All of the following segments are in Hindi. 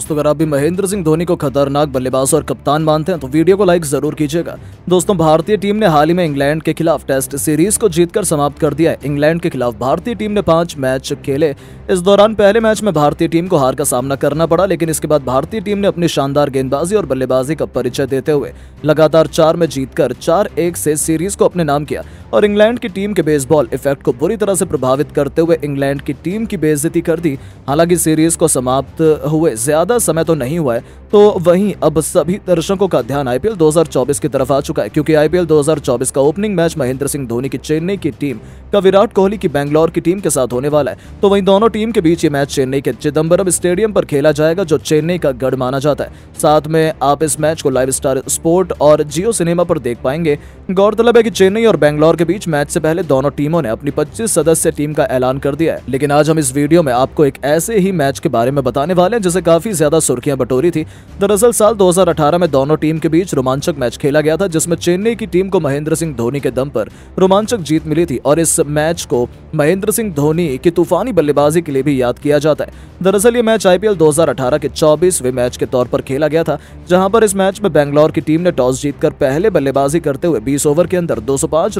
दोस्तों अगर आप भी महेंद्र सिंह धोनी को खतरनाक बल्लेबाज और कप्तान मानते हैं तो वीडियो को लाइक जरूर कीजिएगा दोस्तों भारतीय टीम ने हाल ही में इंग्लैंड के खिलाफ टेस्ट सीरीज को जीतकर समाप्त कर दिया है इंग्लैंड के खिलाफ भारतीय टीम ने पांच मैच खेले इस दौरान पहले मैच में भारतीय टीम को हार का सामना करना पड़ा लेकिन इसके बाद भारतीय टीम ने अपनी शानदार गेंदबाजी और बल्लेबाजी का परिचय देते हुए लगातार चार में जीतकर चार एक से सीरीज को अपने नाम किया और इंग्लैंड की टीम के बेसबॉल इफेक्ट को बुरी तरह से प्रभावित करते हुए इंग्लैंड की टीम की बेजती कर दी हालांकि सीरीज को समाप्त हुए ज्यादा ज्यादा समय तो नहीं हुआ है तो वहीं अब सभी दर्शकों का ध्यान आईपीएल 2024 की तरफ आ चुका है क्योंकि आईपीएल 2024 का ओपनिंग मैच महेंद्र सिंह धोनी की चेन्नई की टीम का विराट कोहली की बैंगलोर की टीम के साथ होने वाला है तो वहीं दोनों टीम के बीच ये मैच चेन्नई के चिदम्बरम स्टेडियम पर खेला जाएगा जो चेन्नई का गढ़ माना जाता है साथ में आप इस मैच को लाइव स्टार स्पोर्ट और जियो सिनेमा पर देख पाएंगे गौरतलब है की चेन्नई और बैंगलोर के बीच मैच से पहले दोनों टीमों ने अपनी पच्चीस सदस्य टीम का ऐलान कर दिया है लेकिन आज हम इस वीडियो में आपको एक ऐसे ही मैच के बारे में बताने वाले हैं जिसे काफी ज्यादा सुर्खियां बटोरी थी दरअसल साल 2018 में दोनों टीम के बीच रोमांचक मैच खेला गया था जिसमें चेन्नई की टीम को महेंद्र सिंह धोनी के दम पर रोमांचक जीत मिली थी और इस मैच को महेंद्र सिंह धोनी की तूफानी बल्लेबाजी के लिए भी याद किया जाता है दरअसल ये मैच आईपीएल 2018 के चौबीसवें मैच के तौर पर खेला गया था जहाँ पर इस मैच में बैंगलोर की टीम ने टॉस जीत पहले बल्लेबाजी करते हुए बीस ओवर के अंदर दो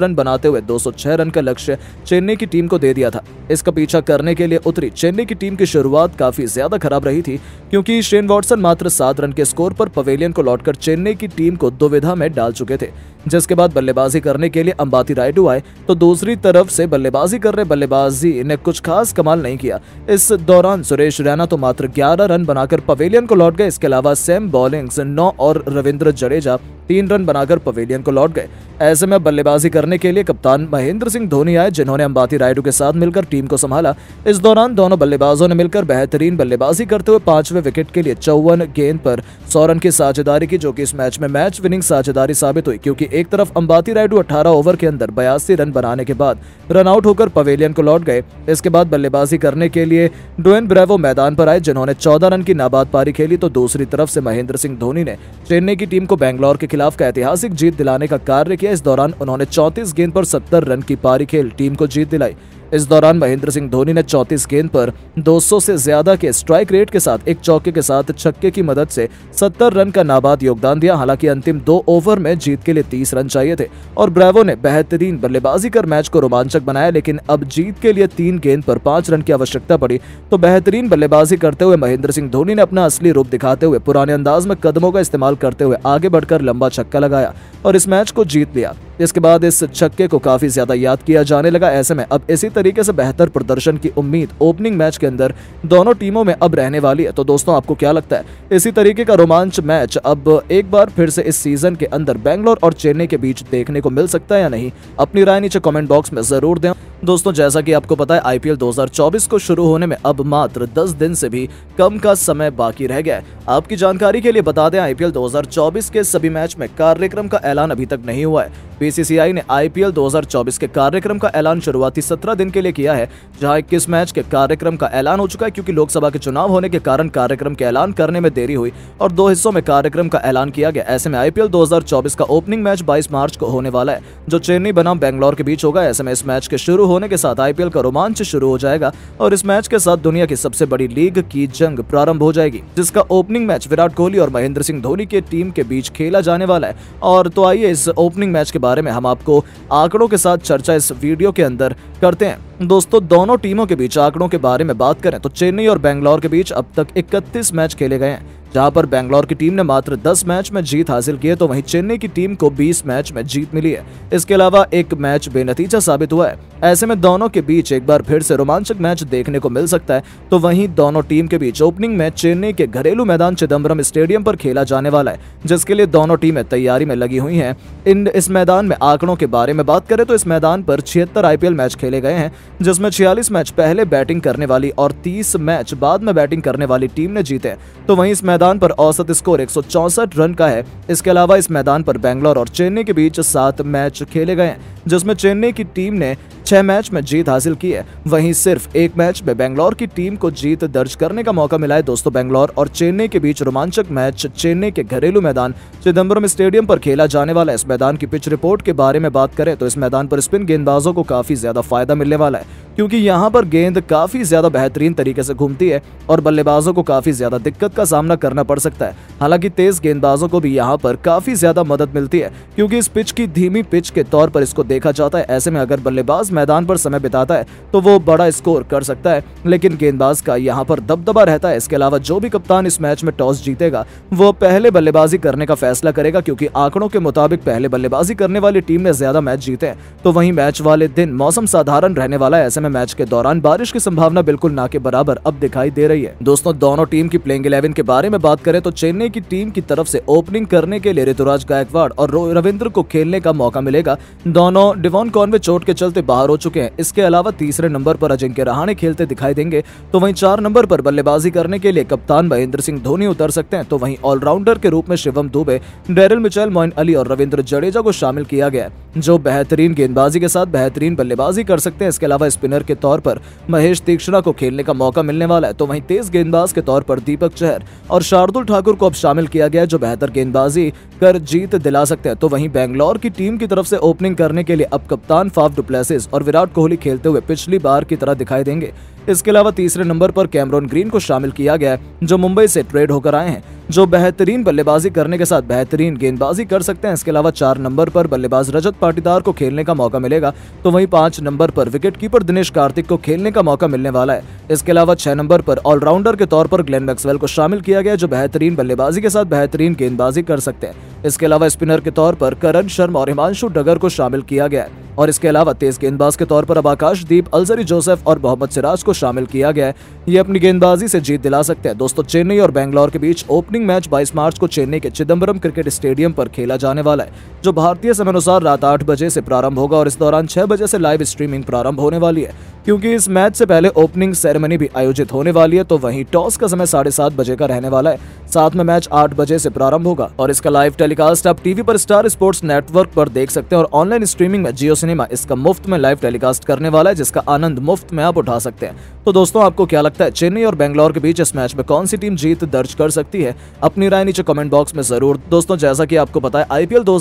रन बनाते हुए दो रन का लक्ष्य चेन्नई की टीम को दे दिया था इसका पीछा करने के लिए उतरी चेन्नई की टीम की शुरुआत काफी ज्यादा खराब रही थी क्योंकि क्योंकि शेन वॉटसन मात्र सात रन के स्कोर पर पवेलियन को लौटकर चेन्नई की टीम को दुविधा में डाल चुके थे जिसके बाद बल्लेबाजी करने के लिए अंबाती रायडू आए तो दूसरी तरफ से बल्लेबाजी कर रहे बल्लेबाजी ने कुछ खास कमाल नहीं किया इस दौरान सुरेश रैना तो मात्र 11 रन बनाकर पवेलियन को लौट गए इसके अलावा सैम बॉलिंग्स नौ और रविंद्र जडेजा तीन रन बनाकर पवेलियन को लौट गए ऐसे में बल्लेबाजी करने के लिए कप्तान महेंद्र सिंह धोनी आए जिन्होंने अंबाती रायडू के साथ मिलकर टीम को संभाला इस दौरान दोनों बल्लेबाजों ने मिलकर बेहतरीन बल्लेबाजी करते हुए पांचवें विकेट के लिए चौवन गेंद पर सौ रन की साझेदारी की जो कि इस मैच में मैच विनिंग साझेदारी साबित हुई क्योंकि एक तरफ अंबाती रायडू अठारह ओवर के अंदर बयासी रन बनाने के बाद रनआउट होकर पवेलियन को लौट गए इसके बाद बल्लेबाजी करने के लिए डोएन ब्रेवो मैदान पर आए जिन्होंने चौदह रन की नाबाद पारी खेली तो दूसरी तरफ से महेंद्र सिंह धोनी ने चेन्नई की टीम को बैंगलोर के खिलाफ खिलाफ का ऐतिहासिक जीत दिलाने का कार्य किया इस दौरान उन्होंने चौतीस गेंद पर सत्तर रन की पारी खेल टीम को जीत दिलाई इस दौरान महेंद्र सिंह धोनी ने चौतीस गेंद पर 200 से ज्यादा के स्ट्राइक रेट के साथ एक चौके के साथ छक्के की मदद से 70 रन का नाबाद योगदान दिया हालांकि अंतिम दो ओवर में जीत के लिए 30 रन चाहिए थे और ब्रावो ने बेहतरीन बल्लेबाजी कर मैच को रोमांचक बनाया लेकिन अब जीत के लिए तीन गेंद पर पांच रन की आवश्यकता पड़ी तो बेहतरीन बल्लेबाजी करते हुए महेंद्र सिंह धोनी ने अपना असली रूप दिखाते हुए पुराने अंदाज में कदमों का इस्तेमाल करते हुए आगे बढ़कर लंबा छक्का लगाया और इस मैच को जीत लिया इसके बाद इस छक्के को काफी ज्यादा याद किया जाने लगा ऐसे में अब इसी तरह तरीके से बेहतर प्रदर्शन की उम्मीद ओपनिंग मैच के अंदर दोनों टीमों में अब रहने वाली है तो दोस्तों आपको क्या लगता है इसी तरीके का रोमांच मैच अब एक बार फिर से इस सीजन के अंदर बैंगलोर और चेन्नई के बीच देखने को मिल सकता है या नहीं अपनी राय नीचे कॉमेंट बॉक्स में जरूर दें दोस्तों जैसा कि आपको पता है आईपीएल 2024 को शुरू होने में अब मात्र 10 दिन से भी कम का समय बाकी रह गया है आपकी जानकारी के लिए बता दें आईपीएल 2024 के सभी मैच में कार्यक्रम का ऐलान अभी तक नहीं हुआ है बीसीसीआई ने आईपीएल 2024 के कार्यक्रम का ऐलान शुरुआती 17 दिन के लिए किया है जहां इक्कीस मैच के कार्यक्रम का ऐलान हो चुका है क्योंकि लोकसभा के चुनाव होने के कारण कार्यक्रम के ऐलान करने में देरी हुई और दो हिस्सों में कार्यक्रम का ऐलान किया गया ऐसे में आईपीएल 2024 का ओपनिंग मैच बाईस मार्च को होने वाला है जो चेन्नई बनाम बैंगलोर के बीच होगा ऐसे में इस मैच के शुरू होने के साथ आईपीएल का रोमांच शुरू हो जाएगा और इस मैच के साथ दुनिया की सबसे बड़ी लीग की जंग प्रारंभ हो जाएगी जिसका ओपनिंग मैच विराट कोहली और महेंद्र सिंह धोनी के टीम के बीच खेला जाने वाला है और तो आइए इस ओपनिंग मैच के बाद बारे में हम आपको आंकड़ों के साथ चर्चा इस वीडियो के अंदर करते हैं दोस्तों दोनों टीमों के बीच आंकड़ों के बारे में बात करें तो चेन्नई और बेंगलोर के बीच अब तक इकतीस मैच खेले गए हैं जहां पर बैंगलोर की टीम ने मात्र 10 मैच में जीत हासिल की है तो वहीं चेन्नई की टीम को 20 मैच में जीत मिली है इसके अलावा एक मैच बेनतीजा साबित हुआ है ऐसे में दोनों के बीच एक बार फिर से रोमांचक मैच देखने को मिल सकता है तो वहीं दोनों टीम के बीच ओपनिंग मैच चेन्नई के घरेलू मैदान चिदम्बरम स्टेडियम पर खेला जाने वाला है जिसके लिए दोनों टीमें तैयारी में लगी हुई है इन इस मैदान में आंकड़ों के बारे में बात करें तो इस मैदान पर छिहत्तर आईपीएल मैच खेले गए हैं जिसमें छियालीस मैच पहले बैटिंग करने वाली और तीस मैच बाद में बैटिंग करने वाली टीम ने जीते तो वहीं इस मैदान पर औसत स्कोर एक रन का है इसके अलावा इस मैदान पर बैंगलोर और चेन्नई के बीच सात मैच खेले गए हैं जिसमें चेन्नई की टीम ने छह मैच में जीत हासिल की है वहीं सिर्फ एक मैच में बैंगलोर की टीम को जीत दर्ज करने का मौका मिला है दोस्तों बेंगलोर और चेन्नई के बीच रोमांचक मैच चेन्नई के घरेलू मैदान चिदम्बरम स्टेडियम पर खेला जाने वाला इस मैदान की पिच रिपोर्ट के बारे में बात करें तो इस मैदान पर स्पिन गेंदबाजों को काफी ज्यादा फायदा मिलने वाला है क्योंकि यहाँ पर गेंद काफी ज्यादा बेहतरीन तरीके से घूमती है और बल्लेबाजों को काफी ज्यादा दिक्कत का सामना करना पड़ सकता है हालांकि तेज गेंदबाजों को भी यहाँ पर काफी ज्यादा मदद मिलती है क्योंकि इस पिच की धीमी पिच के तौर पर इसको देखा जाता है ऐसे में अगर बल्लेबाज मैदान पर समय बिताता है तो वो बड़ा स्कोर कर सकता है लेकिन गेंदबाज का यहाँ पर दबदबा रहता है इसके अलावा जो भी कप्तान इस मैच में टॉस जीतेगा वो पहले बल्लेबाजी करने का फैसला करेगा क्योंकि आंकड़ों के मुताबिक पहले बल्लेबाजी करने वाली टीम ने ज्यादा मैच जीते हैं तो वही मैच वाले दिन मौसम साधारण रहने वाला है ऐसे में मैच के दौरान बारिश की संभावना बिल्कुल ना के बराबर अब दिखाई दे रही है दोस्तों दोनों टीम की प्लेइंग इलेवन के बारे में में बात करें तो चेन्नई की टीम की तरफ से ओपनिंग करने के लिए ऋतुराज गायकवाड़ और रविंद्र को खेलने का मौका मिलेगा दोनों डिवॉन कॉनवे चोट के चलते बाहर हो चुके हैं इसके अलावा तीसरे नंबर पर अजिंक्य रहाणे खेलते दिखाई देंगे तो वहीं चार नंबर पर बल्लेबाजी करने के लिए कप्तान महेंद्र सिंह धोनी उतर सकते हैं तो वहीं ऑलराउंडर के रूप में शिवम दुबे डेरिल मिचेल मोइन अली और रविंद्र जडेजा को शामिल किया गया जो बेहतरीन गेंदबाजी के साथ बेहतरीन बल्लेबाजी कर सकते हैं इसके अलावा स्पिनर के तौर पर महेश तीक्षणा को खेलने का मौका मिलने वाला है तो वहीं तेज गेंदबाज के तौर पर दीपक चहर और शार्दुल ठाकुर को अब शामिल किया गया जो बेहतर गेंदबाजी कर जीत दिला सकते हैं तो वहीं बेंगलोर की टीम की तरफ से ओपनिंग करने के लिए अब कप्तान फाफ डुप्लेसिस और विराट कोहली खेलते हुए पिछली बार की तरह दिखाई देंगे इसके अलावा तीसरे नंबर पर कैमरॉन ग्रीन को शामिल किया गया जो मुंबई से ट्रेड होकर आए हैं जो बेहतरीन बल्लेबाजी करने के साथ बेहतरीन गेंदबाजी कर सकते हैं इसके अलावा चार नंबर पर बल्लेबाज रजत पाटीदार को खेलने का मौका मिलेगा तो वहीं पांच नंबर पर विकेट कीपर दिनेश कार्तिक को खेलने का मौका मिलने वाला है इसके अलावा छह नंबर पर ऑलराउंडर के तौर पर ग्लेन मैक्सवेल को शामिल किया गया जो बेहतरीन बल्लेबाजी के साथ बेहतरीन गेंदबाजी कर सकते हैं इसके अलावा स्पिनर के तौर पर करण शर्मा और हिमांशु डगर को शामिल किया गया है और इसके अलावा तेज गेंदबाज के तौर पर अब आकाशदीप अलजरी जोसेफ और मोहम्मद सिराज को शामिल किया गया है ये अपनी गेंदबाजी से जीत दिला सकते हैं दोस्तों चेन्नई और बैंगलोर के बीच ओपनिंग मैच बाईस मार्च को चेन्नई के चिदम्बरम क्रिकेट स्टेडियम पर खेला जाने वाला है जो भारतीय समय अनुसार रात आठ बजे से प्रारंभ होगा और इस दौरान छह बजे से लाइव स्ट्रीमिंग प्रारंभ होने वाली है क्योंकि इस मैच से पहले ओपनिंग सेरेमनी भी आयोजित होने वाली है तो वहीं टॉस का समय साढ़े सात बजे का रहने वाला है साथ में मैच आठ बजे से प्रारंभ होगा और इसका लाइव टेलीकास्ट आप टीवी पर स्टार स्पोर्ट्स नेटवर्क पर देख सकते हैं और ऑनलाइन स्ट्रीमिंग में जियो सिनेमा इसका मुफ्त में लाइव टेलीकास्ट करने वाला है जिसका आनंद मुफ्त में आप उठा सकते हैं तो दोस्तों आपको क्या लगता है चेन्नई और बेंगलोर के बीच इस मैच में कौन सी टीम जीत दर्ज कर सकती है अपनी राय नीचे कमेंट बॉक्स में जरूर दोस्तों जैसा की आपको पता है आईपीएल दो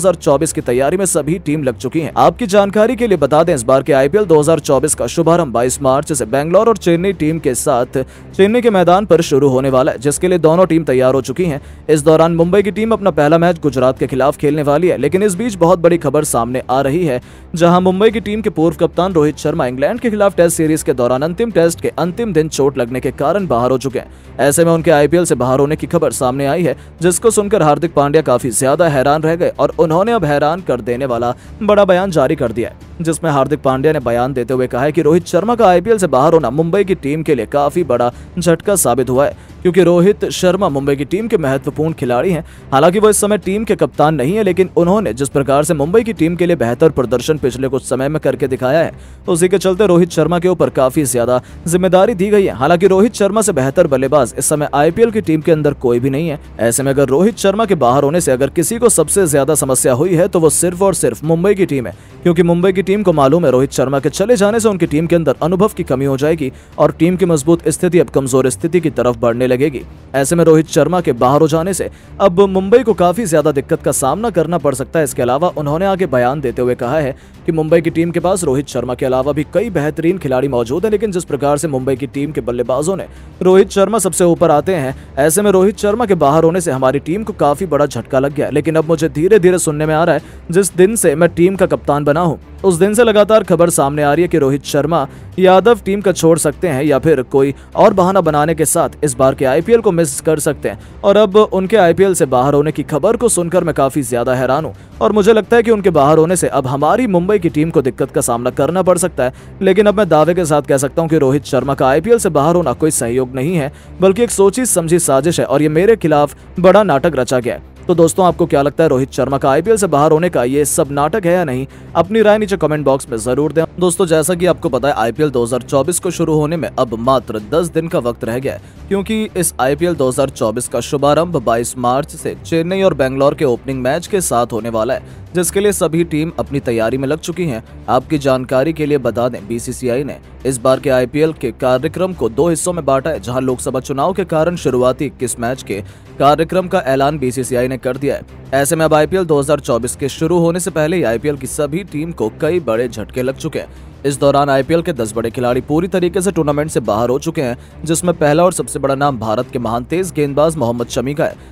की तैयारी में सभी टीम लग चुकी है आपकी जानकारी के लिए बता दें इस बार के आईपीएल दो का शुभारंभ बाईस मार्च से बैंगलोर और चेन्नई टीम के साथ चेन्नई के मैदान पर शुरू होने वाला है जिसके लिए दोनों टीम तैयार हो चुकी है इस दौरान मुंबई की टीम अपना पहला मैच गुजरात के खिलाफ खेलने वाली है लेकिन इस बीच बहुत बड़ी खबर सामने आ रही है जहां जहां मुंबई की टीम के पूर्व कप्तान रोहित शर्मा इंग्लैंड के खिलाफ टेस्ट सीरीज के दौरान अंतिम टेस्ट के अंतिम दिन चोट लगने के कारण बाहर हो चुके हैं ऐसे में उनके आईपीएल से बाहर होने की खबर सामने आई है जिसको सुनकर हार्दिक पांड्या काफी ज्यादा हैरान रह गए और उन्होंने अब हैरान कर देने वाला बड़ा बयान जारी कर दिया है जिसमें हार्दिक पांड्या ने बयान देते हुए कहा है कि रोहित शर्मा का आईपीएल से बाहर होना मुंबई की टीम के लिए काफी बड़ा झटका साबित हुआ है क्योंकि रोहित शर्मा मुंबई की टीम के महत्वपूर्ण खिलाड़ी हैं हालांकि वो इस समय टीम के कप्तान नहीं है लेकिन उन्होंने जिस प्रकार से मुंबई की टीम के लिए बेहतर प्रदर्शन पिछले पिछले कुछ समय में करके दिखाया है उसी के चलते रोहित शर्मा के ऊपर काफी ज्यादा जिम्मेदारी दी गई है हालांकि रोहित शर्मा से बेहतर बल्लेबाज इस समय आईपीएल की टीम के अंदर कोई भी नहीं है ऐसे में अगर रोहित शर्मा के बाहर होने से अगर किसी को सबसे ज्यादा समस्या हुई है तो वो सिर्फ और सिर्फ मुंबई की टीम है क्योंकि मुंबई की टीम को मालूम है रोहित शर्मा के चले जाने से उनकी टीम के अंदर अनुभव की कमी हो जाएगी और टीम की मजबूत स्थिति अब कमजोर स्थिति की तरफ बढ़ने लगेगी ऐसे में रोहित शर्मा के बाहर हो जाने से अब मुंबई को काफी ज्यादा दिक्कत का सामना करना पड़ सकता है इसके अलावा उन्होंने आगे बयान देते हुए कहा है कि मुंबई की टीम के पास रोहित शर्मा के अलावा भी कई बेहतरीन खिलाड़ी मौजूद हैं लेकिन जिस प्रकार से मुंबई की टीम के बल्लेबाजों ने रोहित शर्मा सबसे ऊपर आते हैं ऐसे में रोहित शर्मा के बाहर होने से हमारी टीम को काफी बड़ा झटका लग गया लेकिन अब मुझे धीरे धीरे सुनने में आ रहा है जिस दिन से मैं टीम का कप्तान बना हूँ उस दिन से लगातार खबर सामने आ रही है कि रोहित शर्मा यादव टीम का छोड़ सकते हैं या फिर कोई और बहाना बनाने के साथ इस बार के आईपीएल को मिस कर सकते हैं और अब उनके आईपीएल से बाहर होने की खबर को सुनकर मैं काफी ज्यादा हैरान हूँ और मुझे लगता है कि उनके बाहर होने से अब हमारी मुंबई की टीम को दिक्कत का सामना करना पड़ सकता है लेकिन अब मैं दावे के साथ कह सकता हूँ कि रोहित शर्मा का आईपीएल से बाहर होना कोई सहयोग नहीं है बल्कि एक सोची समझी साजिश है और ये मेरे खिलाफ बड़ा नाटक रचा गया है तो दोस्तों आपको क्या लगता है रोहित शर्मा का आईपीएल से बाहर होने का ये सब नाटक है या नहीं अपनी राय नीचे कमेंट बॉक्स में जरूर दें दोस्तों जैसा कि आपको पता है आईपीएल 2024 को शुरू होने में अब मात्र 10 दिन का वक्त रह गया है क्योंकि इस आईपीएल 2024 का शुभारंभ 22 मार्च से चेन्नई और बेंगलोर के ओपनिंग मैच के साथ होने वाला है जिसके लिए सभी टीम अपनी तैयारी में लग चुकी है आपकी जानकारी के लिए बता दें बीसीसीआई ने इस बार के आईपीएल के कार्यक्रम को दो हिस्सों में बांटा है जहां लोकसभा चुनाव के कारण शुरुआती इक्कीस मैच के कार्यक्रम का ऐलान बीसीसीआई ने कर दिया है ऐसे में अब आईपीएल 2024 के शुरू होने से पहले ही आईपीएल की सभी टीम को कई बड़े झटके लग चुके हैं इस दौरान आईपीएल के 10 बड़े खिलाड़ी पूरी तरीके से टूर्नामेंट से बाहर हो चुके हैं जिसमें पहला और सबसे बड़ा नाम भारत के महान तेज गेंदबाज मोहम्मद शमी का है